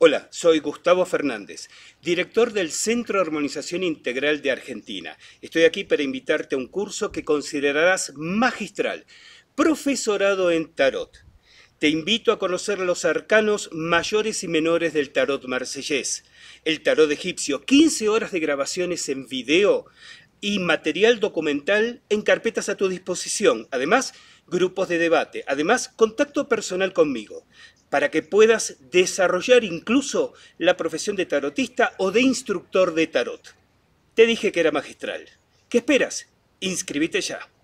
Hola, soy Gustavo Fernández, director del Centro de Armonización Integral de Argentina. Estoy aquí para invitarte a un curso que considerarás magistral, profesorado en tarot. Te invito a conocer los arcanos mayores y menores del tarot marsellés, el tarot egipcio, 15 horas de grabaciones en video y material documental en carpetas a tu disposición. Además, grupos de debate, además contacto personal conmigo, para que puedas desarrollar incluso la profesión de tarotista o de instructor de tarot. Te dije que era magistral. ¿Qué esperas? ¡Inscríbete ya.